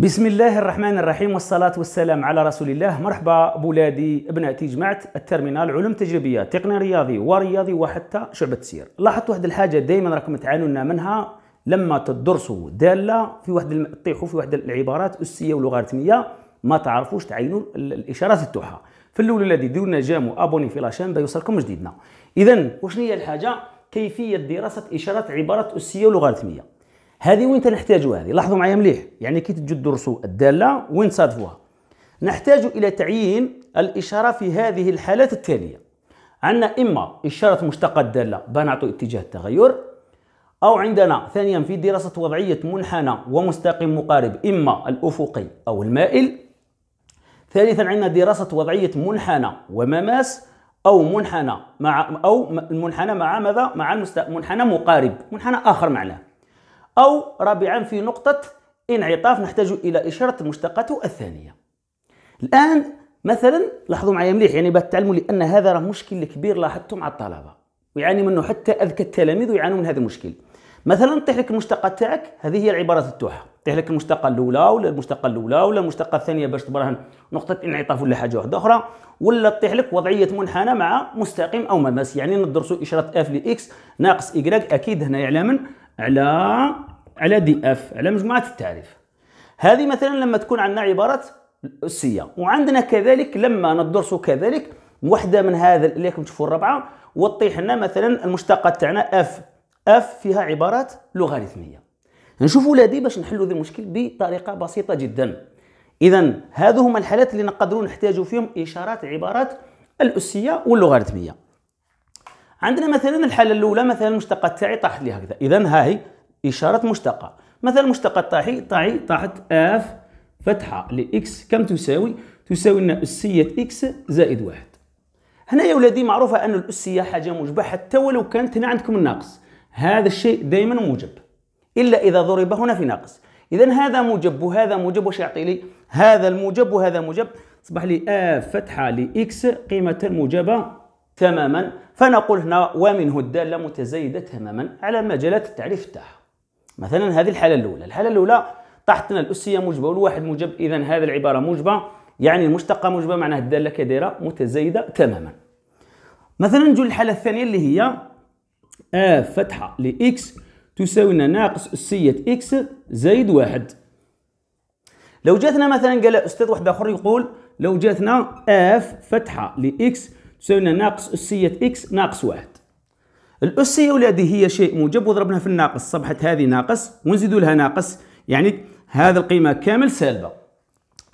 بسم الله الرحمن الرحيم والصلاة والسلام على رسول الله مرحبا بولادي ابناتي جماعة الترمينال علوم تجريبية تقني رياضي ورياضي وحتى شعبة سير لاحظت واحد الحاجة دائما راكم تعانونا لنا منها لما تدرسوا دالة في واحد تطيحوا في واحد العبارات أسية ولوغاريتمية ما تعرفوش تعينوا الإشارات تاعها في الأول الذي ديروا جام وابوني في لاشين بيوصلكم جديدنا إذا وشنو هي الحاجة كيفية دراسة إشارات عبارات أسية ولوغاريتمية هذه وين تنحتاجوا هذه لاحظوا معايا مليح يعني كي تجوا تدرسوا الداله وين تصادفوها نحتاج الى تعيين الاشاره في هذه الحالات التاليه عندنا اما اشاره مشتقه الداله بنعطوا اتجاه التغير او عندنا ثانيا في دراسه وضعيه منحنى ومستقيم مقارب اما الافقي او المائل ثالثا عندنا دراسه وضعيه منحنى ومماس او منحنى مع او المنحنى مع ماذا مع المست... منحنى مقارب منحنى اخر معناه أو رابعا في نقطة انعطاف نحتاج إلى إشارة المشتقات الثانية الآن مثلا لاحظوا معي مليح يعني بات تعلموا لأن هذا راه مشكل كبير لاحظته مع الطلبة ويعاني منه حتى أذكى التلاميذ ويعانوا من هذا المشكل مثلا طيح لك المشتقة تاعك هذه هي العبارات التوحة طيح لك المشتقة الأولى ولا المشتقة الأولى ولا المشتقة الثانية باش تبرهن نقطة انعطاف ولا حاجة واحدة أخرى ولا طيح لك وضعية منحنى مع مستقيم أو مماس يعني ندرسوا إشارة اف لإكس ناقص إيكغيك أكيد هنا يعلم على على دي اف على مجموعه التعريف هذه مثلا لما تكون عندنا عباره اسيه وعندنا كذلك لما ندرس كذلك وحده من هذا اللي تشوفوا الرابعه وطيح لنا مثلا المشتقات تاعنا اف اف فيها عبارات لوغاريتميه نشوفوا لدي باش نحلوا ذي المشكل بطريقه بسيطه جدا اذا هذو هما الحالات اللي نقدروا نحتاجوا فيهم اشارات عبارات الاسيه واللوغاريتميه عندنا مثلا الحاله الاولى مثلا المشتقه تاعي طاحت لي هكذا اذا ها هي اشاره مشتقه مثلا مشتقه تاعي تاعي طاحت اف فتحه لاكس كم تساوي تساوي لنا اسيه اكس زائد واحد هنا يا ولادي معروفه ان الاسيه حاجه موجبه حتى ولو كانت هنا عندكم الناقص هذا الشيء دائما موجب الا اذا ضرب هنا في ناقص اذا هذا موجب وهذا موجب واش يعطي لي هذا الموجب وهذا موجب اصبح لي اف فتحه لاكس قيمه موجبه تماما فنقول هنا ومنه الدالة متزايدة تماما على مجالات التعريف تاعها مثلا هذه الحالة الأولى الحالة الأولى طاحتنا الأسية موجبة والواحد موجب إذا هذه العبارة موجبة يعني المشتقة موجبة معناها الدالة كديرة متزايدة تماما مثلا نجو للحالة الثانية اللي هي آ فتحة لإكس تساوي لنا ناقص أسية إكس زائد واحد لو جاتنا مثلا قال أستاذ واحد آخر يقول لو جاتنا آف فتحة لإكس تساوينا ناقص أسية إكس ناقص واحد الأسية ولادي هي شيء موجب وضربناها في الناقص صبحت هذه ناقص ونزيدوا لها ناقص يعني هذا القيمة كامل سالبة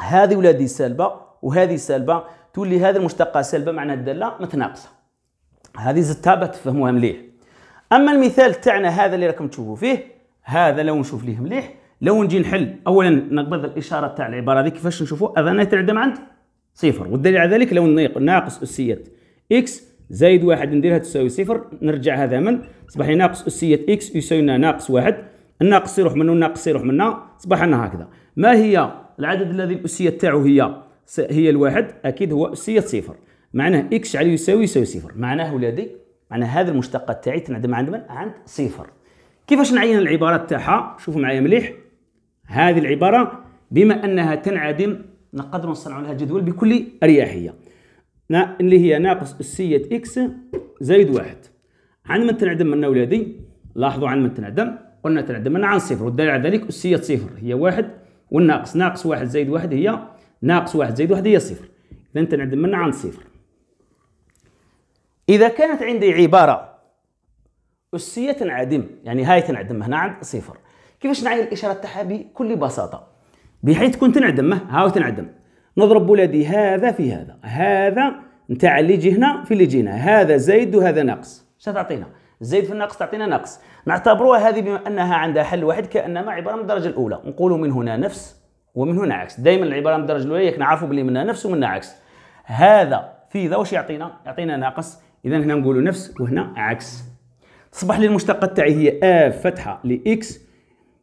هذه ولادي سالبة وهذه سالبة تولي هذه المشتقة سالبة معناها الدالة متناقصة هذه زدتها تفهموها مليح أما المثال تاعنا هذا اللي راكم تشوفوا فيه هذا لو نشوف ليه مليح لو نجي نحل اولا نقبض الاشاره تاع العباره هذه كيفاش نشوفوا اظنها تعدم عند صفر والدليل على ذلك لو ناقص اسيه اكس زايد واحد نديرها تساوي صفر هذا من صبح ناقص أسية اكس لنا ناقص واحد الناقص يروح منه الناقص يروح منا صبح لنا هكذا ما هي العدد الذي الأسية تاعو هي هي الواحد أكيد هو أسية صفر معناه اكس على يساوي يساوي صفر معناه ولادي معناه هذا المشتقة تاعي تنعدم عند من؟ عند صفر كيفاش نعين العبارة تاعها شوفوا معايا مليح هذه العبارة بما أنها تنعدم نقدر نصنع لها جدول بكل أريحية اللي هي ناقص أسية إكس زائد واحد عندما تنعدم من أولادي لاحظوا عندما تنعدم قلنا تنعدم من عن صفر والدليل على ذلك أسية صفر هي واحد والناقص ناقص واحد زائد واحد هي ناقص واحد زائد واحد هي صفر إذا تنعدم من عن صفر إذا كانت عندي عبارة أسية تنعدم يعني هاي تنعدم هنا عند صفر كيفاش نعين الإشارة تاعها بكل بساطة بحيث كنت تنعدم هاو تنعدم نضرب بولادي هذا في هذا هذا نتاع اللي يجي هنا في اللي يجي هنا هذا زايد وهذا ناقص شنو تعطينا زايد في الناقص تعطينا ناقص نعتبروها هذه بما انها عندها حل واحد كانما عباره من الدرجه الاولى نقولوا من هنا نفس ومن هنا عكس دائما العباره من الدرجه الاولى ياك نعرفوا بلي منها نفس ومنها عكس هذا في ذا واش يعطينا يعطينا ناقص اذا هنا نقولوا نفس وهنا عكس تصبح لي المشتقه تاعي هي ا فتحه لاكس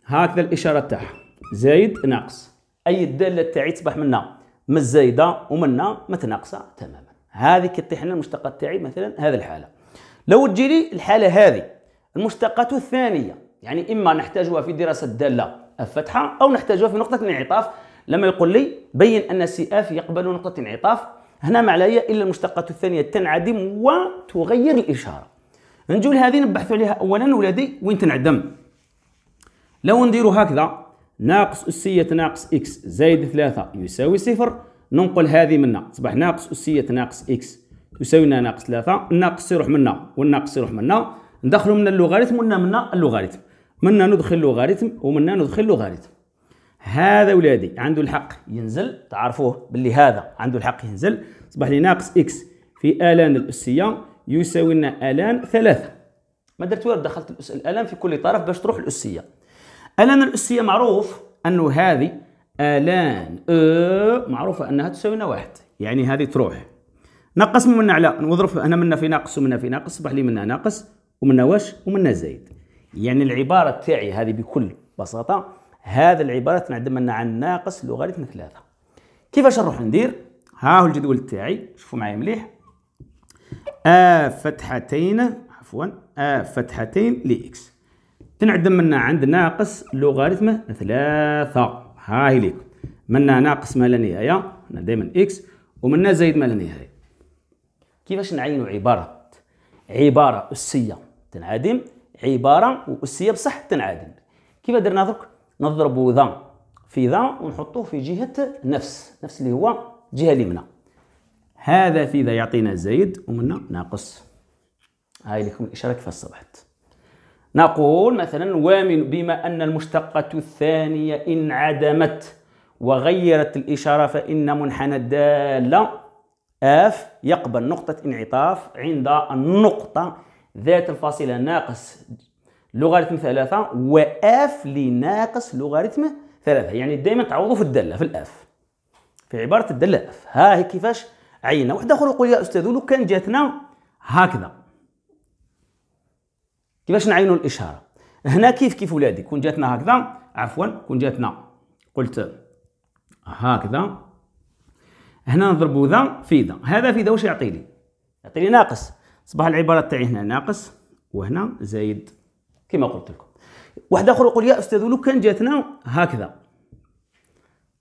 هكذا الاشاره تاعها زايد ناقص اي الداله تاعي تصبح منها ما الزايده ومنا متناقصه تماما هذه كطيح لنا المشتقات تاعي مثلا هذه الحاله لو تجي لي الحاله هذه المشتقات الثانيه يعني اما نحتاجها في دراسه الداله الفتحه او نحتاجها في نقطه الانعطاف لما يقول لي بين ان سي اف يقبل نقطه الانعطاف هنا ما عليا الا المشتقات الثانيه تنعدم وتغير الاشاره نجول هذه نبحث عليها اولا ولادي وين تنعدم لو نديرو هكذا ناقص أسية ناقص إكس زائد ثلاثة يساوي صفر ننقل هذه منا تصبح ناقص أسية ناقص إكس لنا ناقص ثلاثة الناقص يروح منا والناقص يروح منا ندخلو من اللوغاريتم ومنا منا اللوغاريتم منا ندخل لوغاريتم ومنا ندخل لوغاريتم هذا ولادي عنده الحق ينزل تعرفوه باللي هذا عنده الحق ينزل صبح لي ناقص اكس في الان الاسيه يساوي لنا الان ثلاثه ما درت والو دخلت الالان في كل طرف باش تروح الاسيه الآلام الأسية معروف أنه هذه آلان أ معروفة أنها تساوينا واحد يعني هذه تروح نقص من على نضرب هنا منا في ناقص ومنا في ناقص صبح لي منا ناقص ومنا واش ومنا زايد يعني العبارة تاعي هذه بكل بساطة هذا العبارة تنعدم منا عن ناقص لوغاريتم ثلاثة كيفاش نروح ندير ها هو الجدول تاعي شوفوا معايا مليح آ فتحتين عفوا آ فتحتين لإكس تنعدم منا عند ناقص لوغاريتم ثلاثة هاي ليك منا ناقص ما لا نهاية دائما إكس ومنا زايد ما لا نهاية كيفاش نعينو عبارة عبارة أسية تنعدم عبارة وأسية بصح تنعدم كيف درنا درك نضرب ذا في ذا ونحطوه في جهة نفس نفس اللي هو الجهة اليمنى هذا في ذا يعطينا زايد ومنا ناقص هاي لكم الإشارة كيف صبحت نقول مثلا ومن بما أن المشتقة الثانية إن عدمت وغيرت الإشارة فإن منحنى الدالة اف يقبل نقطة انعطاف عند النقطة ذات الفاصلة ناقص لوغاريتم ثلاثة واف لناقص لوغاريتم ثلاثة يعني دائما تعوضوا في الدالة في الاف في عبارة الدالة اف ها هي كيفاش عينة واحدة أخرى يقول يا أستاذ لو كان جاتنا هكذا كيفاش نعينوا الاشاره هنا كيف كيف ولادي كون جاتنا هكذا عفوا كون جاتنا قلت هكذا هنا نضربوا ذا في ذا هذا في ذا واش يعطي لي يعطي لي ناقص صباح العباره تاعي هنا ناقص وهنا زايد كما قلت لكم واحد اخر يقول يا استاذ لو كان جاتنا هكذا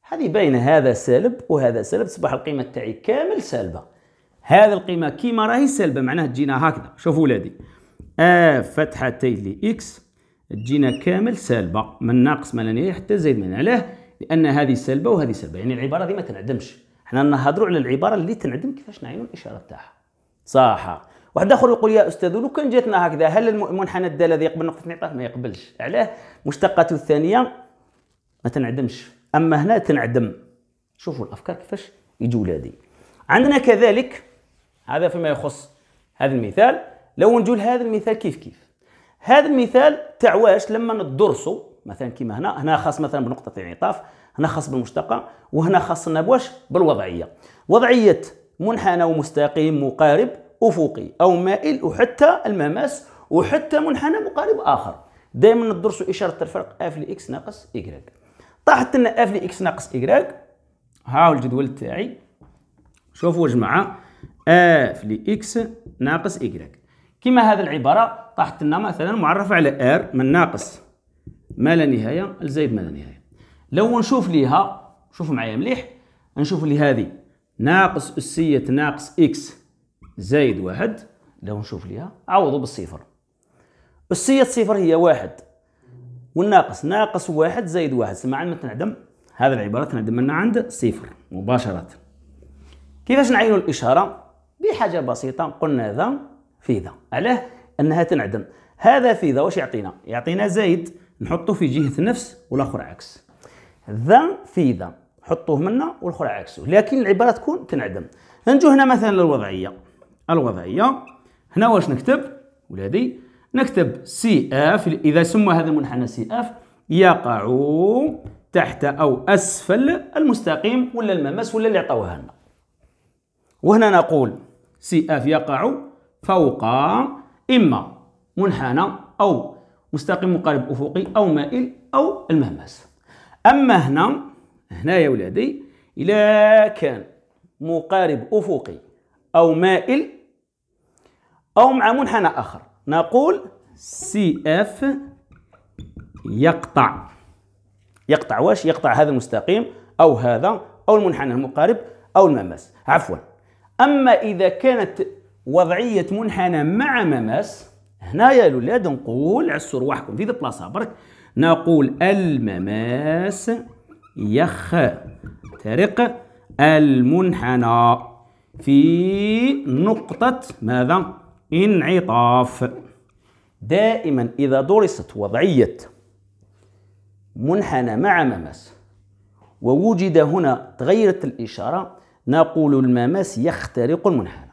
هذه باينه هذا سالب وهذا سالب صباح القيمه تاعي كامل سالبه هذا القيمه كيما راهي سالبه معناها تجينا هكذا شوفوا ولادي ا فتحتي لإكس تجينا كامل سالبة من ناقص ما لا نهاية حتى زايد من علاه لأن هذه سالبة وهذه سالبة يعني العبارة دي ما تنعدمش حنا نهضروا على العبارة اللي تنعدم كيفاش نعينوا الإشارة تاعها صح واحد اخر يقول يا استاذ لو كان جاتنا هكذا هل المنحنى هذا يقبل نقطه انعطاف ما يقبلش علاه مشتقاته الثانيه ما تنعدمش اما هنا تنعدم شوفوا الافكار كيفاش يجوا ولادي عندنا كذلك هذا فيما يخص هذا المثال لو نجول هذا المثال كيف كيف هذا المثال تاع واش لما ندرسو مثلا كيما هنا هنا خاص مثلا بنقطه الانعطاف هنا خاص بالمشتقه وهنا خاصنا بواش بالوضعيه وضعيه منحنى ومستقيم مقارب افقي او مائل وحتى المماس وحتى منحنى مقارب اخر دائما ندرسوا اشاره الفرق اف لاكس ناقص ايكغيك طاحت لنا اف لاكس ناقص ايكغيك هاو الجدول تاعي شوفوا يا جماعه اف لاكس ناقص ايكغيك كما هذه العبارة طاحت لنا مثلا معرفة على R من ناقص ما لا نهاية لزائد ما لا نهاية لو نشوف ليها شوفوا معايا مليح نشوف لي هذه ناقص أسية ناقص إكس زائد واحد لو نشوف ليها عوضوا بالصفر أسية صفر هي واحد والناقص ناقص واحد زائد واحد سمعنا تنعدم هذا العبارة تنعدم لنا عند صفر مباشرة كيفاش نعينوا الإشارة بحاجة بسيطة قلنا هذا في ذا علاه انها تنعدم هذا في ذا واش يعطينا يعطينا زايد نحطه في جهه نفس والاخر عكس ذا في ذا حطوه منا والاخر عكسه لكن العباره تكون تنعدم نجو هنا مثلا للوضعيه الوضعيه هنا واش نكتب ولادي نكتب سي اف اذا سمى هذا المنحنى سي اف يقع تحت او اسفل المستقيم ولا الممس ولا اللي عطاوه لنا وهنا نقول سي اف يقع فوق إما منحنى أو مستقيم مقارب أفقي أو مائل أو المهمس أما هنا هنا يا ولادي إلا كان مقارب أفقي أو مائل أو مع منحنى آخر نقول سي اف يقطع يقطع واش يقطع هذا المستقيم أو هذا أو المنحنى المقارب أو المماس عفوا أما إذا كانت وضعيه منحنى مع مماس هنايا الاولاد نقول عسوا رواحكم في بلاصه برك نقول المماس يخترق المنحنى في نقطة ماذا؟ انعطاف دائما إذا درست وضعية منحنى مع مماس ووجد هنا تغيرت الإشارة نقول المماس يخترق المنحنى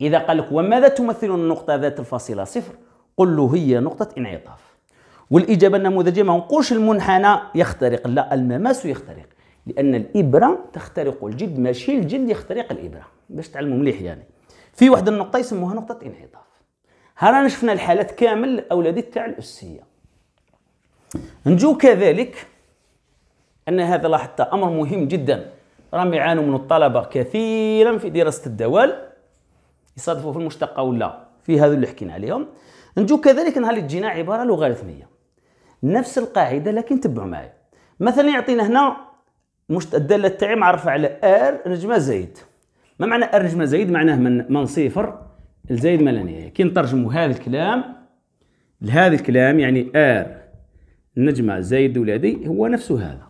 إذا قال لك وماذا تمثل النقطة ذات الفاصلة صفر قل له هي نقطة انعطاف والإجابة النموذجية ما نقولش المنحنى يخترق لا المماس يخترق لأن الإبرة تخترق الجلد ماشي الجلد يخترق الإبرة باش تعلموا مليح يعني في واحد النقطة يسموها نقطة انعطاف ها رانا شفنا الحالات كامل أولادي تاع الأسية نجو كذلك أن هذا لاحظت أمر مهم جدا راهم يعانوا من الطلبة كثيرا في دراسة الدوال يصادفوا في المشتقة ولا في هذو اللي حكينا عليهم نجو كذلك نهار اللي تجينا عبارة لوغاريتمية نفس القاعدة لكن تبعوا معايا مثلا يعطينا هنا مشت... الدالة تاعي معرفة على ار نجمة زايد ما معنى ار نجمة زايد معناه من من صفر لزايد ما لا نهاية كي نترجموا هذا الكلام لهذا الكلام يعني ار نجمة زايد ولادي هو نفسه هذا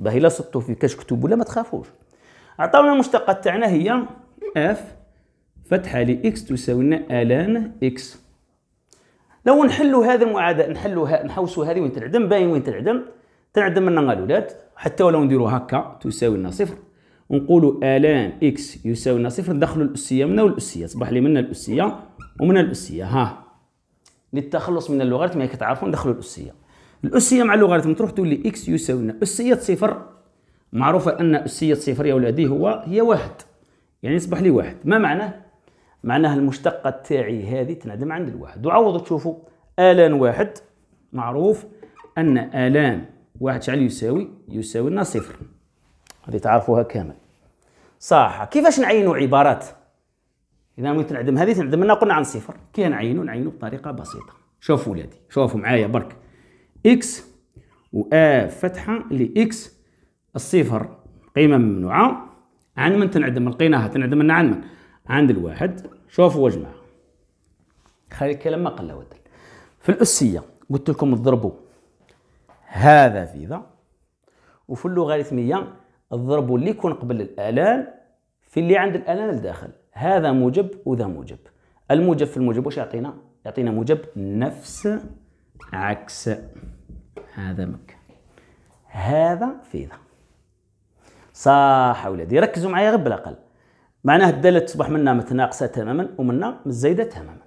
باهي لا صدتوا في كاش كتب ولا ما تخافوش عطاونا المشتقة تاعنا هي اف فتحة لإكس تساوينا ألان إكس لو نحلوا هذا المعادلة نحلوها نحوسوا هذه وين تنعدم باين وين تنعدم تنعدم لنا الأولاد حتى ولو نديرو هكا تساوي لنا صفر ونقولوا الان اكس يساوي لنا صفر ندخلوا الاسيه من الاسيه صبح لي منا الاسيه ومن الاسيه ها للتخلص من اللوغاريتم كي تعرفوا ندخلوا الاسيه الاسيه مع اللوغاريتم تروح تولي اكس يساوي لنا اسيه صفر معروفه ان اسيه صفر يا ولادي هو هي واحد يعني يصبح لي واحد ما معناه معناها المشتقة تاعي هذه تنعدم عند الواحد وعوض تشوفوا آلان واحد معروف أن آلان واحد شحال يساوي يساوي لنا صفر هذه تعرفوها كامل صح كيفاش نعينوا عبارات إذا ما تنعدم هذه تنعدم لنا قلنا عن صفر كي نعينوا نعينوا بطريقة بسيطة شوفوا ولادي شوفوا معايا برك إكس و آ فتحة لإكس الصفر قيمة ممنوعة عن من تنعدم لقيناها تنعدم لنا عن من عند الواحد شوفوا يا جماعه خلي الكلام ما قل ودل في الاسيه قلت لكم اضربوا هذا في ذا وفي اللغه الرسميه اضربوا اللي يكون قبل الالان في اللي عند الالان الداخل هذا موجب وذا موجب الموجب في الموجب واش يعطينا يعطينا موجب نفس عكس هذا مك هذا في ذا صح أولادي ركزوا معايا غير بالأقل معناه الدالة تصبح منا متناقصة تماما ومنا متزايدة تماما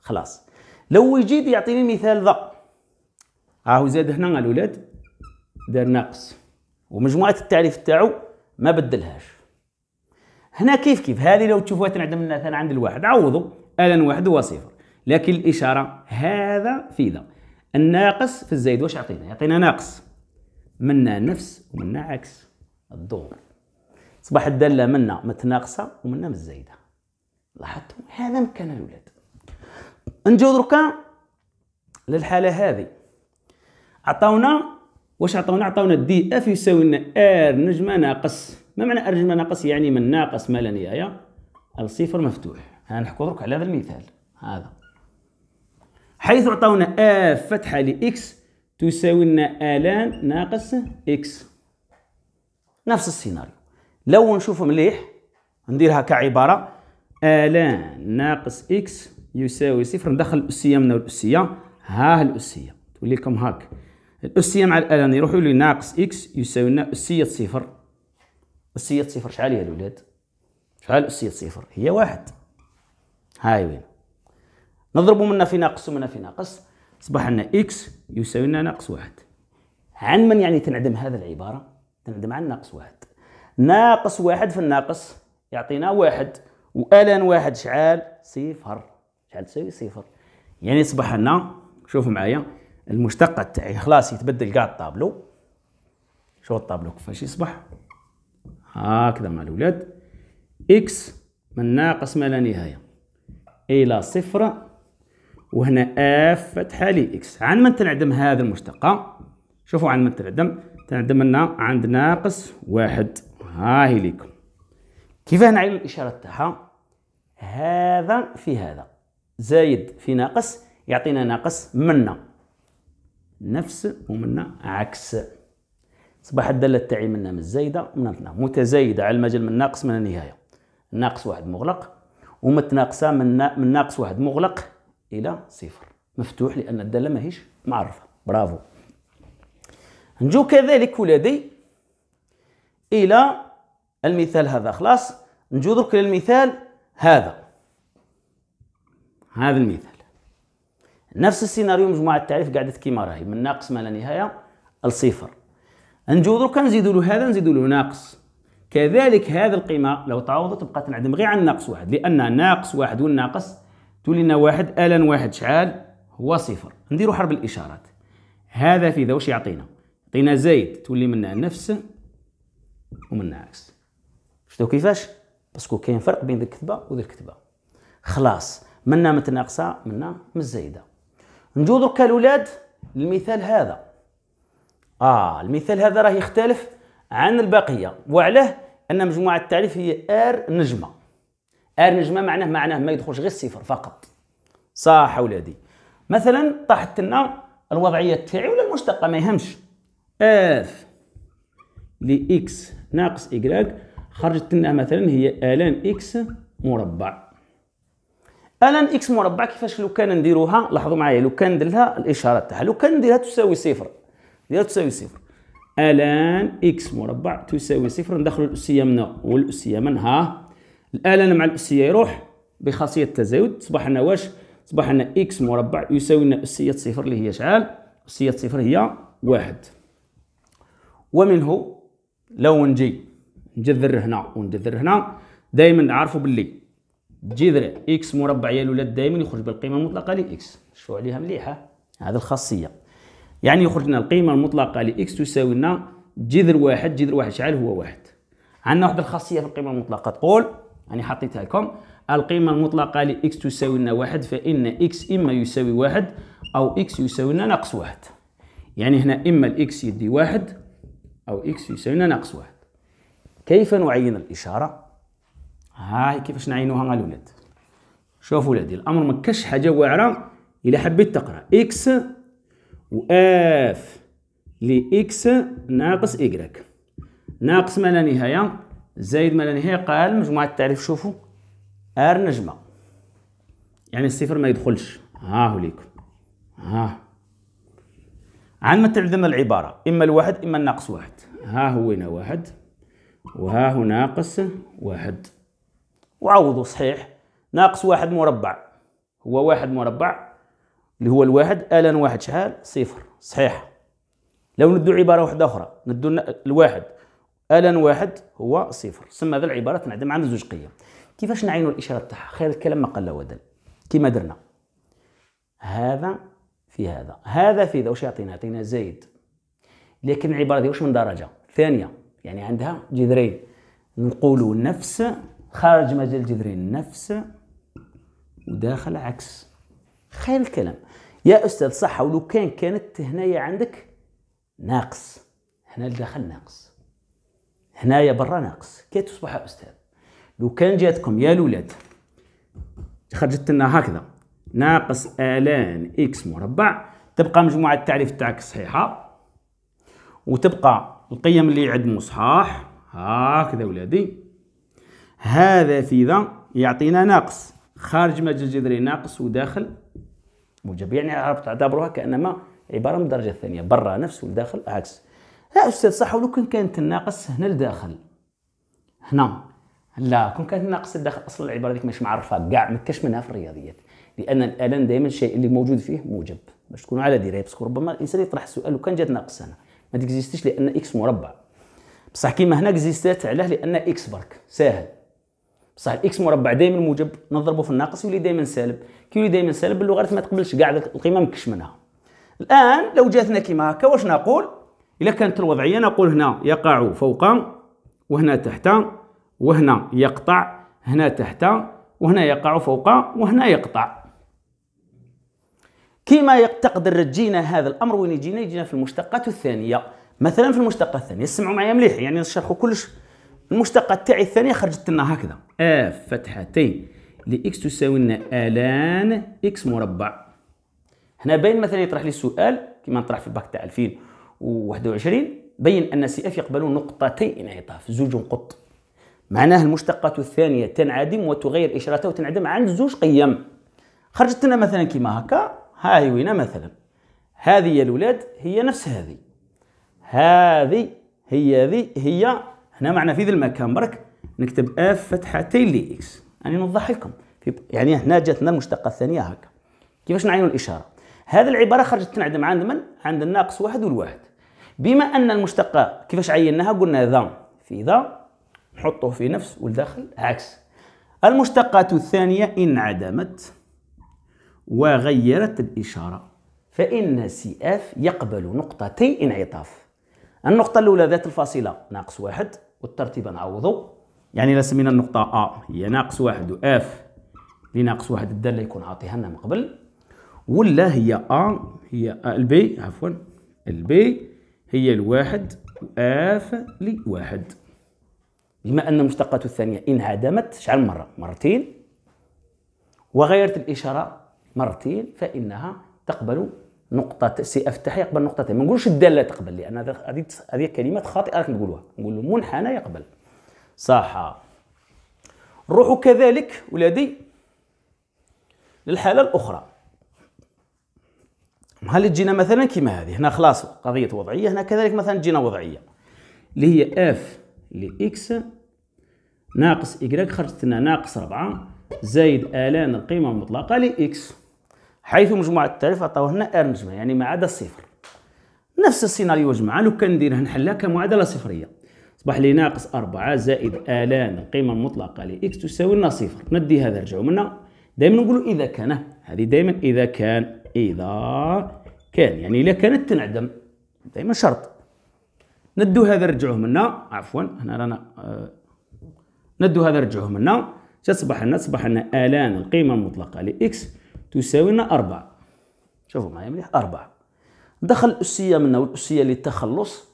خلاص لو يجيد يعطيني مثال ذا هاهو زاد هنا الولاد دار ناقص ومجموعة التعريف تاعو ما بدلهاش هنا كيف كيف هذه لو تشوفوها تنعدم مثلا عند الواحد عوضوا الا واحد هو صفر لكن الاشاره هذا في ذا الناقص في الزايد واش يعطينا يعطينا ناقص منا نفس ومنا عكس الدور صباح الداله منا متناقصه ومنا متزايده لاحظتوا هذا مكان الولاد نجيو دركا للحاله هذه عطاونا واش عطاونا عطاونا دي اف يساوي لنا ار نجمه ناقص ما معنى ار نجمه ناقص يعني من ناقص ما لا نهايه الصفر مفتوح ها نحكو دركا على هذا المثال هذا حيث عطاونا اف فتحه لاكس تساوي لنا الان ناقص اكس نفس السيناريو لو نشوف مليح نديرها كعباره الان آه، ناقص اكس يساوي صفر ندخل الاسيه من الاسيه ها الاسيه تولي لكم هاك الاسيه مع الالان يروحوا لي ناقص اكس يساوي لنا اسيه صفر اسيه صفر شحال هي الأولاد شحال اسيه صفر هي واحد هاي وين نضربوا منا في ناقص ومنا في ناقص اصبح لنا اكس يساوي لنا ناقص واحد عن من يعني تنعدم هذا العباره تنعدم عن ناقص واحد ناقص واحد في الناقص يعطينا واحد والان واحد شعال صفر شعال تساوي صفر يعني اصبح لنا شوفوا معايا المشتقة تاعي خلاص يتبدل كاع الطابلو شوف الطابلو كيفاش يصبح هكذا مع الاولاد اكس من ناقص ما لا نهايه الى صفر وهنا اف فتحه لي اكس عن من تنعدم هذه المشتقه شوفوا عن من تنعدم تنعدم لنا عند ناقص واحد هاهي ليكم كيفاه نعلم الإشارة تاعها هذا في هذا زايد في ناقص يعطينا ناقص منا نفس ومنا عكس صباح الدالة تاعي منا مش زايدة منا متزايدة على المجال من ناقص من النهاية ناقص واحد مغلق ومتناقصة من من ناقص واحد مغلق إلى صفر مفتوح لأن الدالة ماهيش معرفة برافو نجو كذلك ولادي الى المثال هذا خلاص نجو درك للمثال هذا هذا المثال نفس السيناريو مجموعه التعريف قعدت كيما راهي من ناقص ما لا نهايه لصفر نجو درك نزيدوا له هذا نزيدوا له ناقص كذلك هذه القيمه لو تعوضت تبقى تنعدم غير عن ناقص واحد لان ناقص واحد والناقص تولينا واحد الان واحد شحال هو صفر نديرو حرب الاشارات هذا في ذا واش يعطينا يعطينا زايد تولي منا نفس ومن عكس شفتوا كيفاش باسكو كاين فرق بين ذيك الكتبه وذيك الكتبه خلاص منا متناقصه منا مزايده نجو دركا الاولاد المثال هذا اه المثال هذا راه يختلف عن البقيه وعلاه ان مجموعه التعريف هي ار نجمه ار نجمه معناه معناه ما يدخلش غير الصفر فقط صح اولادي مثلا طاحت لنا الوضعيه تاعي ولا المشتقه ما يهمش اف لاكس ناقص y خرجت لنا مثلا هي آلان إكس مربع الان اكس مربع كيفاش لو كان نديروها لاحظوا معايا لو كان لها الاشاره تاعها لو كان نديرها تساوي صفر نديرها تساوي صفر الان اكس مربع تساوي صفر ندخلوا الاسيه من والاسيه من ها الالان مع الاسيه يروح بخاصيه التزايد تصبح لنا واش تصبح لنا اكس مربع يساوي لنا اسيه صفر اللي هي شحال اسيه صفر هي واحد ومنه لو نجي نجذر هنا ونجذر هنا دائما نعرفوا باللي جذر اكس مربع يا الاولاد دائما يخرج بالقيمه المطلقه لاكس شوفوا عليها مليحه هذه الخاصيه يعني يخرج لنا القيمه المطلقه لاكس تساوي لنا جذر واحد جذر واحد شحال هو واحد عندنا واحد الخاصيه في القيمه المطلقه تقول يعني حطيتها لكم القيمه المطلقه لاكس تساوي لنا واحد فان اكس اما يساوي واحد او اكس يساوي لنا ناقص واحد يعني هنا اما الاكس يدي واحد أو إكس يساوينا ناقص واحد كيف نعين الإشارة؟ هاي كيفاش نعينوها الاولاد شوفوا ولادي الأمر ما كاش حاجة واعرة إلا حبيت تقرأ إكس لي اكس ناقص إكراك ناقص ما لا نهاية زايد ما لا نهاية قال مجموعة التعريف شوفوا ار نجمة يعني الصفر ما يدخلش ها هو ليكم ها عندما تعدم العبارة إما الواحد إما الناقص واحد ها هو هنا واحد وها هو ناقص واحد وعوضوا صحيح ناقص واحد مربع هو واحد مربع اللي هو الواحد آلان واحد شحال صفر صحيح لو ندو عبارة واحدة أخرى ندو الواحد آلان واحد هو صفر سمى هذه العبارة تنعدم عن زوج قيم كيفاش نعينوا الإشارة تاعها خير الكلام ما قل ودل كما درنا هذا في هذا هذا في ذا واش يعطينا يعطينا زايد لكن العباره ديال واش من درجه ثانيه يعني عندها جذرين نقولوا نفس خارج مجال الجذرين نفس وداخل عكس خير الكلام يا استاذ صح ولو كان كانت هنايا عندك ناقص هنا الداخل ناقص هنايا برا ناقص كي تصبح استاذ لو كان جاتكم يا الاولاد خرجت لنا هكذا ناقص الان اكس مربع تبقى مجموعة التعريف تاعك صحيحة وتبقى القيم اللي عندهم صحاح هكذا ولادي هذا في ذا يعطينا ناقص خارج مجال الجذري ناقص وداخل موجب يعني تعتبروها كانما عباره من الدرجه الثانيه برا نفس والداخل عكس لا استاذ صح ولو كان كانت الناقص هنا لداخل هنا لا كون كانت الناقص الداخل اصلا العباره هذيك مش معرفه كاع ما كاش منها في الرياضيات لان الالم دائما الشيء اللي موجود فيه موجب باش تكونوا على درايه باسكو ربما الانسان يطرح السؤال وكان جات ناقص هنا ما ديكزيستيش لان اكس مربع بصح كيما هنا اكزيستات علاه لان اكس برك ساهل بصح الاكس مربع دائما موجب نضربه في الناقص يولي دائما سالب كي يولي دائما سالب باللغه ما تقبلش كاع القيمه مكش منها الان لو جاتنا كيما هكا واش نقول الا كانت الوضعيه نقول هنا يقع فوق وهنا تحت وهنا يقطع هنا تحت وهنا يقع فوق وهنا يقطع كما تقدر تجينا هذا الامر وين يجينا يجينا في المشتقات الثانيه مثلا في المشتقه الثانيه اسمعوا معايا مليح يعني نشرحوا كلش المشتقه تاعي الثانيه خرجت لنا هكذا اف آه، فتحتين لإكس تساوي لنا الان إكس مربع هنا باين مثلا يطرح لي السؤال كما نطرح في الباك تاع 2021 بين أن سي اف يقبل نقطتي انعطاف زوج نقط معناه المشتقات الثانية تنعدم وتغير إشارتها وتنعدم عند زوج قيم خرجت لنا مثلا كما هكا ها هي وينا مثلا هذه يا الاولاد هي نفس هذه هذه هي هذه هي هنا معنا في ذي المكان برك نكتب اف فتحتين لي اكس يعني نوضح لكم يعني هنا جاتنا المشتقه الثانيه هكا كيفاش نعينوا الاشاره هذه العباره خرجت تنعدم عند من عند الناقص واحد والواحد بما ان المشتقه كيفاش عيناها قلنا ذا في ذا نحطه في نفس والداخل عكس المشتقات الثانيه انعدمت وغيرت الإشارة فإن سي اف يقبل نقطتي انعطاف النقطة الأولى ذات الفاصلة ناقص واحد والترتيب نعوضه يعني لسمينا سمينا النقطة أ هي ناقص واحد و اف لناقص واحد الدالة يكون عاطيها لنا من قبل ولا هي أ هي البي عفوا البي هي الواحد واف لواحد بما أن مشتقاته الثانية انعدمت شحال مرة؟ مرتين وغيرت الإشارة مرتين فانها تقبل نقطة سي اف تاعها يقبل نقطتين ما نقولوش الدالة تقبل لان هذه هذه كلمات خاطئة راك نقولوها نقول له منحنى يقبل صح نروحوا كذلك ولادي للحالة الأخرى هل تجينا مثلا كيما هذه هنا خلاص قضية وضعية هنا كذلك مثلا تجينا وضعية اللي هي اف لإكس ناقص إكراك خرجت لنا ناقص 4 زائد آلان القيمة المطلقة لإكس حيث مجموع التالف عطاو هنا ار مجمع يعني ما عدا الصفر نفس السيناريو يا جماعه لو كان نديرها نحلها كمعادله صفريه صبح لي ناقص أربعة زائد الان القيمه المطلقه لاكس تساوي لنا صفر ندي هذا نرجعوا منا دائما نقولوا اذا كان هذه دائما اذا كان اذا كان يعني اذا كانت تنعدم دائما شرط ندو هذا نرجعوه منا عفوا هنا رانا آه، ندو هذا نرجعوه منا تصبح لنا تصبح لنا الان القيمه المطلقه لاكس تساوي لنا أربعة شوفوا معايا مليح أربعة دخل الأسية منا والأسية للتخلص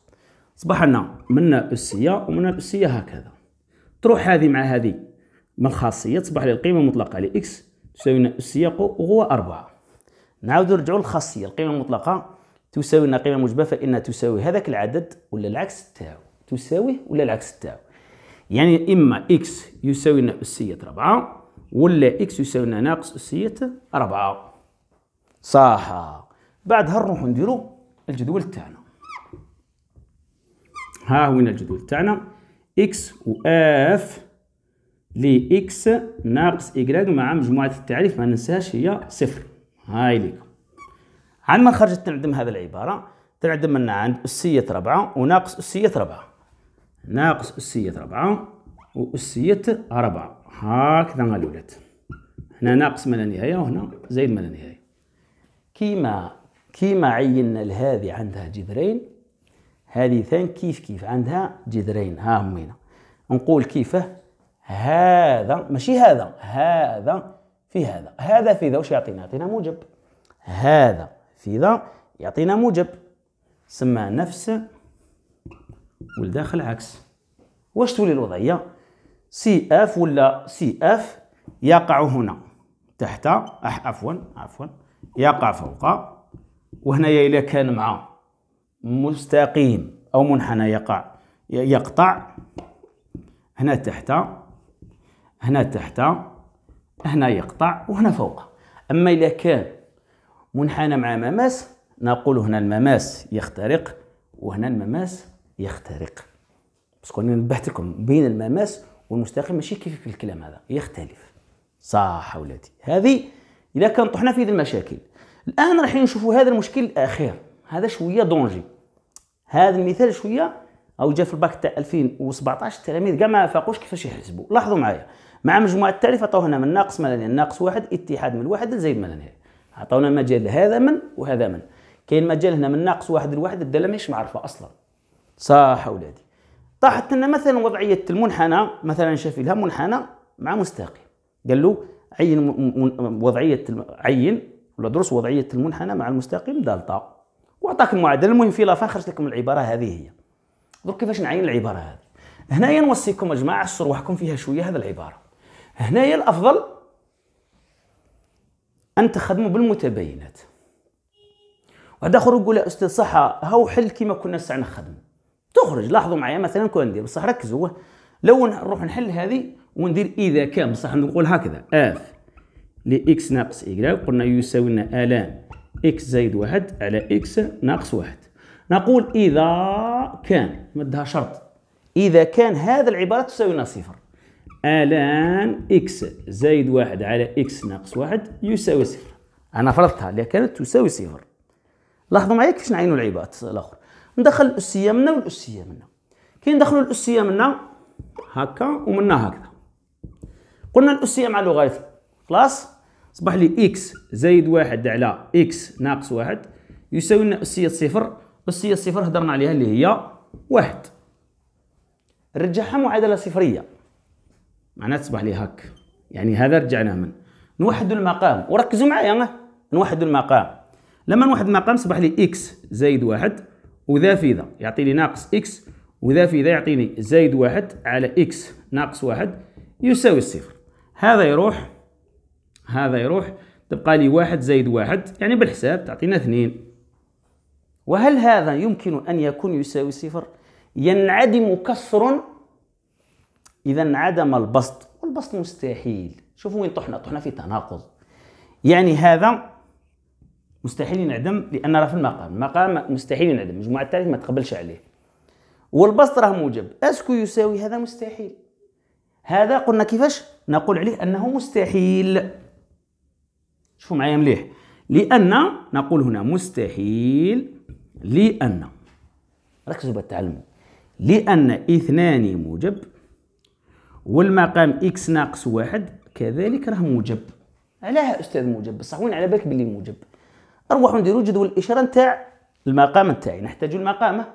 صبح لنا منا أسية ومنا الأسية هكذا تروح هذه مع هذه من الخاصية تصبح لي القيمة المطلقة لإكس تساوي لنا أسية وهو أربعة نعاودو نرجعو للخاصية القيمة المطلقة تساوي لنا قيمة موجبة فإنها تساوي هذاك العدد ولا العكس تاعو تساوي ولا العكس تاعو يعني إما إكس يساوي لنا أسية ربعة ولا اكس يساوينا ناقص أسية أربعة صح بعدها نروحو نديرو الجدول تاعنا ها هو الجدول تاعنا اكس و اف لي اكس ناقص إيكغيك مع مجموعة التعريف ما ننساش هي صفر هاي ليكم عندما خرجت تنعدم هذه العبارة تنعدم لنا عند أسية ربعة وناقص أسية ربعة ناقص أسية ربعة وأسية ربعة هكذا الولاد هنا ناقص ما لا نهايه وهنا زائد ما لا نهايه كيما كيما عينا لهذه عندها جذرين هذه ثان كيف كيف عندها جذرين ها همينا نقول كيفه هذا ماشي هذا هذا في هذا هذا في ذا واش يعطينا يعطينا موجب هذا في ذا يعطينا موجب سماه نفس والداخل عكس واش تولي الوضعيه سي اف ولا سي اف يقع هنا تحت أح عفوا عفوا يقع فوق وهنايا الا كان مع مستقيم أو منحنى يقع يقطع هنا تحت هنا تحت هنا يقطع وهنا فوق أما الا كان منحنى مع مماس نقول هنا المماس يخترق وهنا المماس يخترق بس كون نبهت لكم بين المماس والمستقيم ماشي كيف في الكلام هذا يختلف صح ولادي هذه اذا كان طحنا في هذه المشاكل الان راح نشوفوا هذا المشكل الاخير هذا شويه دونجي هذا المثال شويه او جا في الباك تاع 2017 التلاميذ كاع ما فاقوش كيفاش يحسبوا لاحظوا معايا مع مجموعه التعريف عطاو هنا من ناقص ما لا ناقص واحد اتحاد من واحد لزايد ما لا نهايه عطاونا مجال هذا من وهذا من كاين مجال هنا من ناقص واحد لواحد الداله ماهيش معرفه اصلا صح اولادي طاحت لنا مثلا وضعيه المنحنى مثلا شاف لها منحنى مع مستقيم قال له عين وضعيه عين ولا درس وضعيه المنحنى مع المستقيم دالتا واعطاك المعادله المهم في لافان خرجت لكم العباره هذه هي درك كيفاش نعين العباره هذه هنايا نوصيكم يا جماعه عصروا روحكم فيها شويه هذه العباره هنايا الافضل ان تخدموا بالمتبينات واحد اخر يقول يا استاذ صح هاو حل كيما كنا ساعه نخدم تخرج لاحظوا معايا مثلا كون ندير بصح ركزوا لو نروح نحل هذه وندير اذا كان بصح نقول هكذا اف لاكس ناقص إيكغا قلنا يساوي لنا الان اكس زائد واحد على اكس ناقص واحد نقول اذا كان مدها شرط اذا كان هذا العباره تساوي لنا صفر الان اكس زائد واحد على اكس ناقص واحد يساوي صفر انا فرضتها اللي كانت تساوي صفر لاحظوا معايا كيفاش نعينوا العبارات الاخرى ندخل الاسيه منا والاسيه منا كي ندخلوا الاسيه منا هكا ومنا هكذا قلنا الاسيه مع لوغاريتم خلاص صبح لي اكس زايد واحد على اكس ناقص واحد يساوي لنا اسيه صفر اسيه صفر هضرنا عليها اللي هي واحد رجعها معادله صفريه معناها تصبح لي هك يعني هذا رجعناه من نوحدو المقام وركزوا معايا نوحدو المقام لما نوحد المقام صبح لي اكس زايد واحد وذا في ذا يعطيني ناقص إكس وذا في ذا يعطيني زايد واحد على إكس ناقص واحد يساوي الصفر هذا يروح هذا يروح تبقى لي واحد زايد واحد يعني بالحساب تعطينا اثنين وهل هذا يمكن أن يكون يساوي صفر؟ ينعدم كسر إذا انعدم البسط والبسط مستحيل شوفوا وين طحنا طحنا في تناقض يعني هذا مستحيل ينعدم لان راه في المقام المقام مستحيل ينعدم المجموعه الثالث ما تقبلش عليه والبسط راه موجب اسكو يساوي هذا مستحيل هذا قلنا كيفاش نقول عليه انه مستحيل شوفوا معايا مليح لان نقول هنا مستحيل لان ركزوا بالتعلم لان اثنان موجب والمقام اكس ناقص واحد كذلك راه موجب علاه استاذ موجب بصح وين على بالك بلي موجب نروح نديرو جدول الاشاره نتاع المقام نتاعي نحتاج المقامه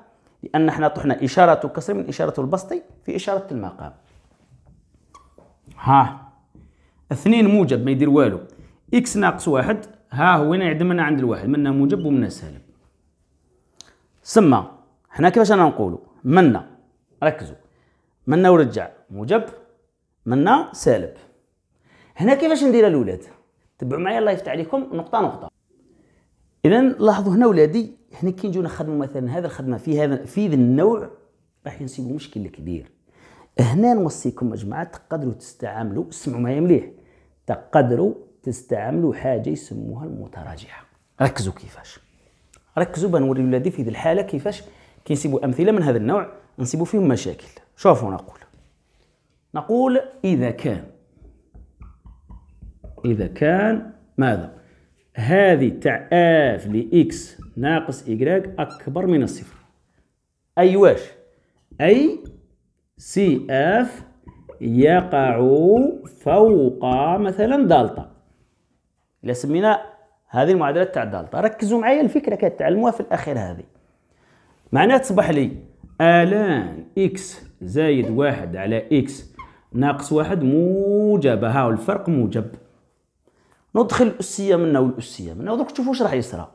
لان احنا طحنا اشاره كسر من اشاره البسطي في اشاره المقام ها اثنين موجب ما يدير والو اكس ناقص واحد ها هو هنا يعدمنا عند الواحد منا موجب ومنا سالب سما حنا كيفاش انا نقولوا منا ركزوا منا ورجع موجب منا سالب هنا كيفاش ندير الاولاد تبعوا معايا الله يفتح عليكم نقطه نقطه اذا لاحظوا هنا ولادي احنا كي نجيو نخدموا مثلا هذا الخدمه في هذا في ذا النوع راح ينسيبوا مشكل كبير هنا نوصيكم يا جماعه تقدروا تستعملوا اسمعوا معايا مليح تقدروا تستعملوا حاجه يسموها المتراجعه ركزوا كيفاش ركزوا بنوري ولادي في هذه الحاله كيفاش كينسيبوا امثله من هذا النوع نسيبوا فيهم مشاكل شوفوا نقول نقول اذا كان اذا كان ماذا هذه تاع اف لإكس ناقص إيكغيك أكبر من الصفر أي واش أي سي اف يقع فوق مثلا دالتا إلا سمينا هذه المعادله تاع دالتا ركزوا معايا الفكرة كتعلموها في الأخير هذه معناها تصبح لي الان إكس زايد واحد على إكس ناقص واحد موجب هاو الفرق موجب ندخل الاسيه منا والاسيه منا ودروك تشوفوا واش راح يصرى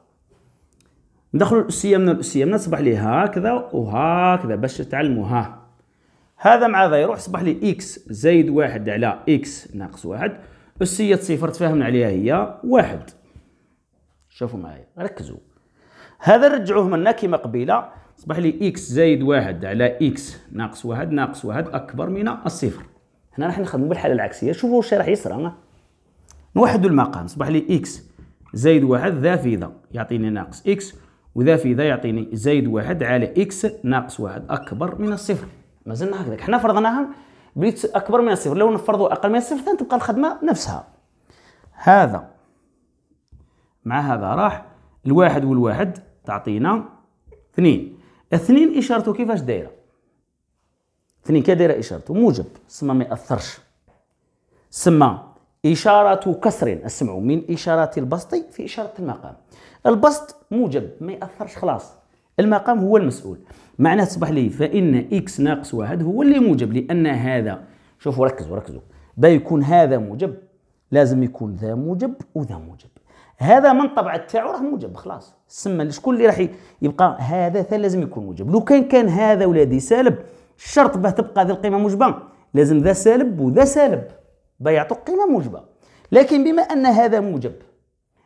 ندخلوا الاسيه منا والاسيه منا صبح لي هكذا وهكذا باش تعلموا ها هذا مع هذا يروح صبح لي اكس زايد واحد على اكس ناقص واحد اسيه صفر تفاهمنا عليها هي واحد شوفوا معايا ركزوا هذا نرجعوه منا كما قبيله صبح لي اكس زايد واحد على اكس ناقص واحد ناقص واحد اكبر من الصفر هنا راح نخدموا بالحاله العكسيه شوفوا واش راح يصرى نوحد المقام صبح لي إكس زايد واحد ذا في ذا يعطيني ناقص إكس وذا في ذا يعطيني زايد واحد على إكس ناقص واحد أكبر من الصفر مازلنا هكذا حنا فرضناها بلي أكبر من الصفر لو نفرضوا أقل من الصفر تبقى الخدمة نفسها هذا مع هذا راح الواحد والواحد تعطينا اثنين اثنين إشارته كيفاش دايرة اثنين كدايرة إشارته موجب سما ما يأثرش سما إشارة كسر اسمعوا من إشارة البسط في إشارة المقام البسط موجب ما يأثرش خلاص المقام هو المسؤول معناه تصبح لي فإن إكس ناقص واحد هو اللي موجب لأن هذا شوفوا ركزوا ركزوا با يكون هذا موجب لازم يكون ذا موجب وذا موجب هذا من طبع تاعو راه موجب خلاص سما شكون اللي راح يبقى هذا ثا لازم يكون موجب لو كان كان هذا ولادي سالب الشرط باه تبقى ذي القيمه موجبه لازم ذا سالب وذا سالب بيعطوك قيمه موجبه لكن بما ان هذا موجب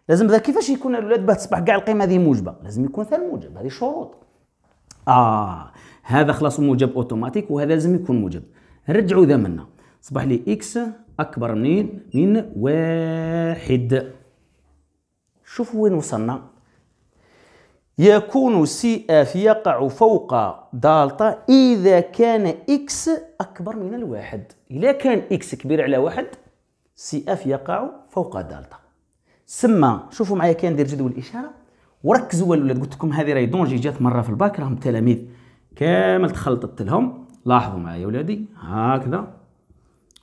لازم ذا كيفاش يكون الاولاد باه تصبح كاع القيمه هذه موجبه لازم يكون ثاني موجب هذه شروط اه هذا خلاص موجب اوتوماتيك وهذا لازم يكون موجب نرجعوا منا صبح لي اكس اكبر من من واحد شوفوا وين وصلنا يكون سي اف يقع فوق دالتا اذا كان اكس اكبر من الواحد اذا كان اكس كبير على واحد سي اف يقع فوق دالتا سما شوفوا معايا كي ندير جدول الاشاره وركزوا الأولاد قلت لكم هذه راهي دونجي جات مره في الباك راهم التلاميذ كامل تخلطت لهم لاحظوا معايا ولادي هكذا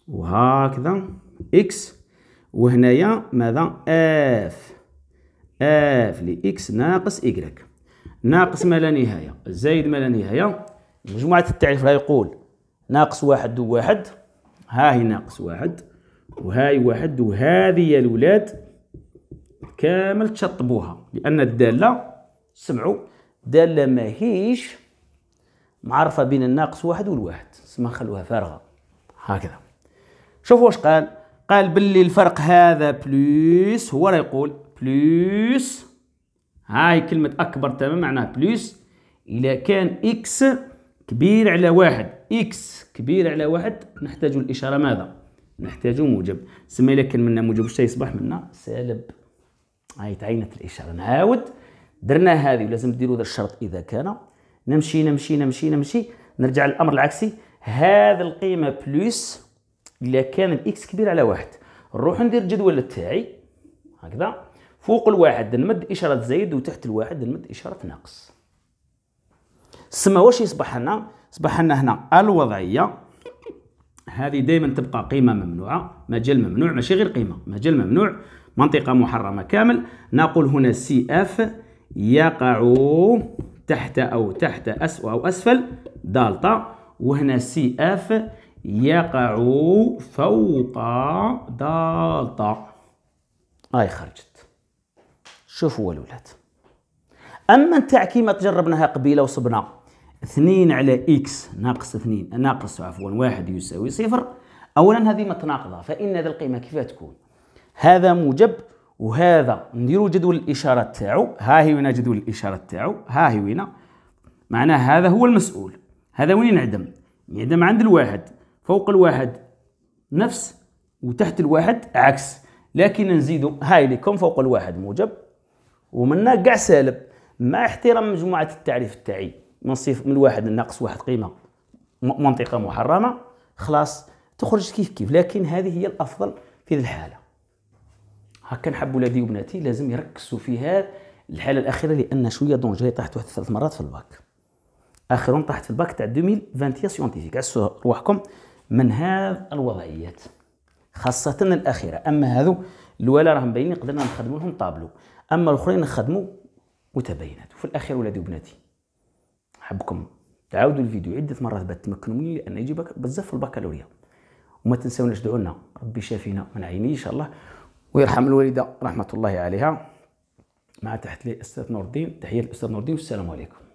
وهكذا اكس وهنايا ماذا اف اف آه، اكس ناقص ايكغيك ناقص ما لا نهاية زائد ما لا نهاية مجموعة التعريف راه يقول ناقص واحد وواحد هاهي ناقص واحد وهاي واحد وهذه يا الاولاد كامل تشطبوها لأن الدالة سمعوا دالة ماهيش معرفة بين الناقص واحد والواحد سما خلوها فارغة هكذا شوفوا واش قال قال باللي الفرق هذا بلوس هو راه يقول بلوس هاي كلمة أكبر تمام معناها بلوس إذا كان إكس كبير على واحد إكس كبير على واحد نحتاج الإشارة ماذا؟ نحتاج موجب سما إذا كان منا موجب شتا يصبح منا سالب هاي تعينت الإشارة نعاود درنا هذه ولازم ديروا هذا الشرط إذا كان نمشي نمشي نمشي نمشي نرجع للأمر العكسي هذا القيمة بلوس إلا كان الإكس كبير على واحد نروح ندير الجدول تاعي هكذا فوق الواحد نمد إشارة زايد وتحت الواحد نمد إشارة ناقص سما واش يصبح لنا صبح لنا هنا الوضعية هذه دائما تبقى قيمة ممنوعة مجال ممنوع ماشي غير قيمة مجال ممنوع منطقة محرمة كامل نقول هنا سي اف يقع تحت أو تحت أس أو أسفل دالتا وهنا سي اف يقع فوق دالتا هاي آه، خرجت شوفوا الولاد اما التاع كيما تجربناها قبيله وصبنا 2 على اكس ناقص 2 ناقص عفوا 1 يساوي صفر اولا هذه متناقضه فان هذه القيمه كيف تكون هذا موجب وهذا نديرو جدول الاشاره تاعو ها هي وين جدول الاشاره تاعو ها هي وين معناه هذا هو المسؤول هذا وين ينعدم ينعدم عند الواحد فوق الواحد نفس وتحت الواحد عكس لكن نزيدو هاي لكم فوق الواحد موجب ومنها كاع سالب مع احترام مجموعه التعريف تاعي من صفر من واحد ناقص واحد قيمه منطقه محرمه خلاص تخرج كيف كيف لكن هذه هي الافضل في ذي الحاله هكا نحب ولادي وبناتي لازم يركزوا في هذا الحاله الاخيره لان شويه دونجري طاحت واحد ثلاث مرات في الباك آخرون طاحت في الباك تاع 2020 سيونتيفيك عسوا روحكم من هذه الوضعيات خاصه الاخيره اما هذو الولا راهم باينين قدرنا نخدموا لهم طابلو اما الاخرين خدموا وتبينت وفي الاخير ولادي وبناتي حبكم تعاودوا الفيديو عده مرات باش تمكنوا مني لان يجي بزاف في البكالوريا وما تنساوناش دعونا لنا ربي شافينا من عيني ان شاء الله ويرحم الوالده رحمه الله عليها مع تحت لي استاذ نور الدين تحيه الاستاذ نور الدين والسلام عليكم